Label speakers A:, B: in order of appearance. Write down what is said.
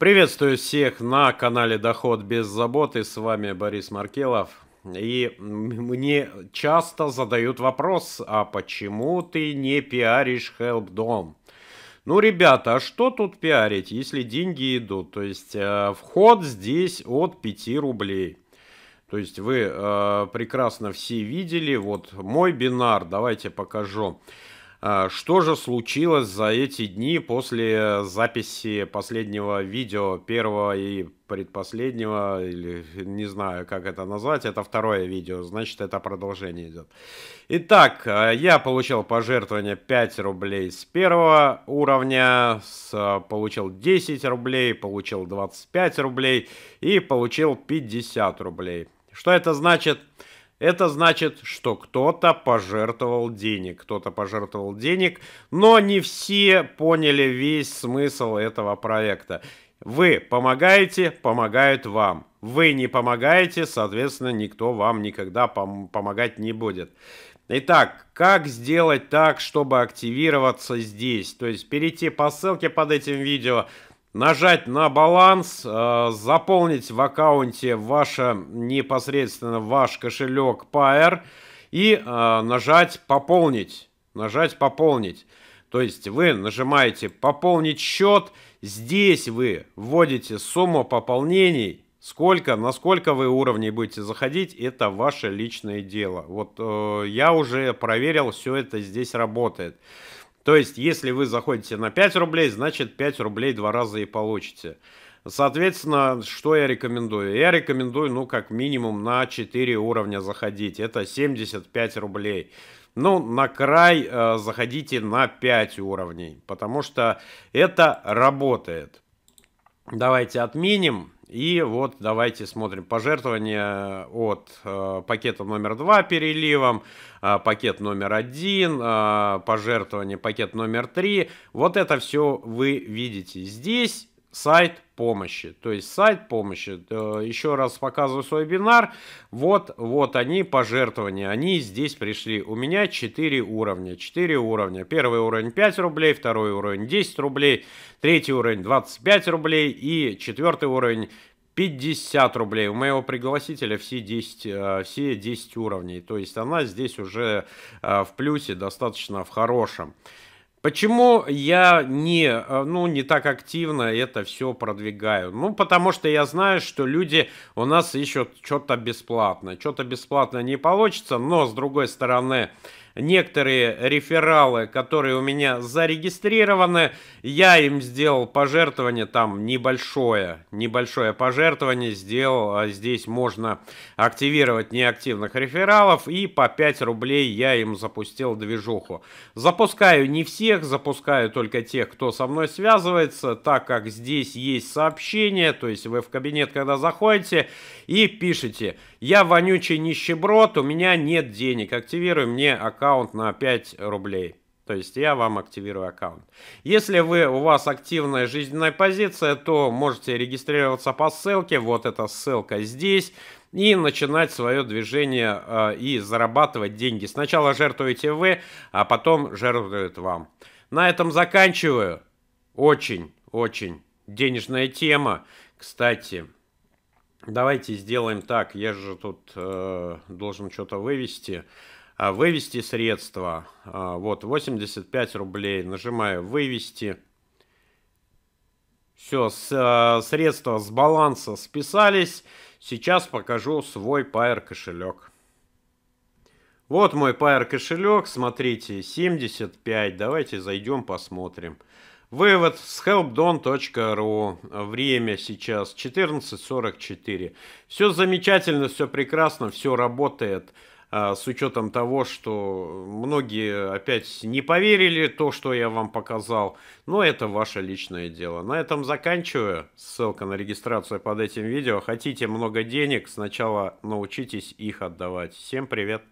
A: Приветствую всех на канале Доход без заботы. С вами Борис Маркелов. И мне часто задают вопрос, а почему ты не пиаришь HelpDom? Ну, ребята, а что тут пиарить, если деньги идут? То есть э, вход здесь от 5 рублей. То есть вы э, прекрасно все видели. Вот мой бинар, давайте покажу. Покажу. А, что же случилось за эти дни после э, записи последнего видео, первого и предпоследнего, или не знаю, как это назвать, это второе видео, значит, это продолжение идет. Итак, э, я получил пожертвование 5 рублей с первого уровня, с, э, получил 10 рублей, получил 25 рублей и получил 50 рублей. Что это значит? Значит, это значит, что кто-то пожертвовал денег. Кто-то пожертвовал денег, но не все поняли весь смысл этого проекта. Вы помогаете, помогают вам. Вы не помогаете, соответственно, никто вам никогда пом- помогать не будет. Итак, как сделать так, чтобы активироваться здесь? То есть перейти по ссылке под этим видео, нажать на баланс, э, заполнить в аккаунте ваше, непосредственно ваш кошелек Pair и э, нажать «Пополнить». Нажать «Пополнить». То есть вы нажимаете «Пополнить счет», здесь вы вводите сумму пополнений, сколько, на сколько вы уровней будете заходить, это ваше личное дело. Вот э, я уже проверил, все это здесь работает. То есть, если вы заходите на 5 рублей, значит 5 рублей два раза и получите. Соответственно, что я рекомендую? Я рекомендую, ну, как минимум на 4 уровня заходить. Это 75 рублей. Ну, на край э, заходите на 5 уровней, потому что это работает. Давайте отменим. И вот давайте смотрим пожертвования от э, пакета номер два переливом, э, пакет номер один, э, пожертвование пакет номер три. Вот это все вы видите здесь сайт помощи. То есть сайт помощи, э, еще раз показываю свой бинар, вот, вот они пожертвования, они здесь пришли. У меня 4 уровня, 4 уровня. Первый уровень 5 рублей, второй уровень 10 рублей, третий уровень 25 рублей и четвертый уровень 50 рублей. У моего пригласителя все 10, э, все 10 уровней. То есть она здесь уже э, в плюсе, достаточно в хорошем. Почему я не, э, ну, не так активно это все продвигаю? Ну, потому что я знаю, что люди у нас ищут что-то бесплатно. Что-то бесплатно не получится, но, с другой стороны, некоторые рефералы, которые у меня зарегистрированы, я им сделал пожертвование, там небольшое, небольшое пожертвование сделал, а здесь можно активировать неактивных рефералов, и по 5 рублей я им запустил движуху. Запускаю не всех, запускаю только тех, кто со мной связывается, так как здесь есть сообщение, то есть вы в кабинет, когда заходите, и пишите, я вонючий нищеброд, у меня нет денег, активируй мне аккаунт аккаунт на 5 рублей. То есть я вам активирую аккаунт. Если вы, у вас активная жизненная позиция, то можете регистрироваться по ссылке. Вот эта ссылка здесь. И начинать свое движение э, и зарабатывать деньги. Сначала жертвуете вы, а потом жертвуют вам. На этом заканчиваю. Очень, очень денежная тема. Кстати, давайте сделаем так. Я же тут э, должен что-то вывести. А, вывести средства. А, вот, 85 рублей. Нажимаю «Вывести». Все, с, а, средства с баланса списались. Сейчас покажу свой Pair кошелек. Вот мой Pair кошелек, смотрите, 75. Давайте зайдем, посмотрим. Вывод с helpdon.ru. Время сейчас 14.44. Все замечательно, все прекрасно, все работает. А, с учетом того, что многие опять не поверили то, что я вам показал, но это ваше личное дело. На этом заканчиваю. Ссылка на регистрацию под этим видео. Хотите много денег, сначала научитесь их отдавать. Всем привет!